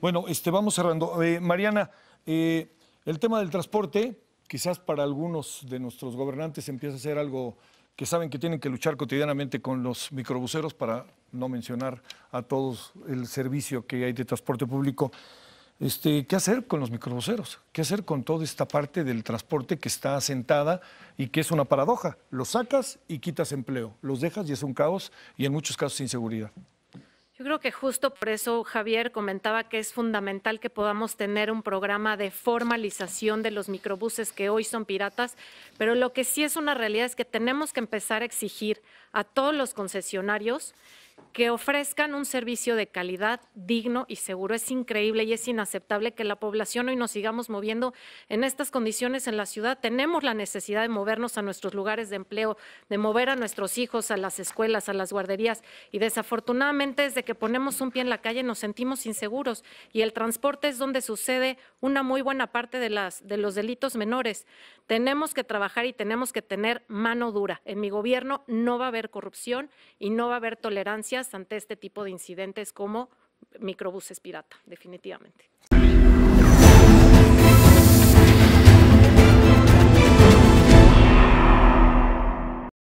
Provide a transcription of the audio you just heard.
Bueno, este, vamos cerrando. Eh, Mariana, eh, el tema del transporte, quizás para algunos de nuestros gobernantes empieza a ser algo que saben que tienen que luchar cotidianamente con los microbuseros, para no mencionar a todos el servicio que hay de transporte público. Este, ¿Qué hacer con los microbuseros? ¿Qué hacer con toda esta parte del transporte que está asentada y que es una paradoja? Los sacas y quitas empleo, los dejas y es un caos y en muchos casos inseguridad. Yo creo que justo por eso Javier comentaba que es fundamental que podamos tener un programa de formalización de los microbuses que hoy son piratas, pero lo que sí es una realidad es que tenemos que empezar a exigir a todos los concesionarios que ofrezcan un servicio de calidad, digno y seguro. Es increíble y es inaceptable que la población hoy nos sigamos moviendo en estas condiciones en la ciudad. Tenemos la necesidad de movernos a nuestros lugares de empleo, de mover a nuestros hijos a las escuelas, a las guarderías y desafortunadamente desde que ponemos un pie en la calle nos sentimos inseguros y el transporte es donde sucede una muy buena parte de, las, de los delitos menores. Tenemos que trabajar y tenemos que tener mano dura. En mi gobierno no va a haber corrupción y no va a haber tolerancia ante este tipo de incidentes como microbuses pirata, definitivamente.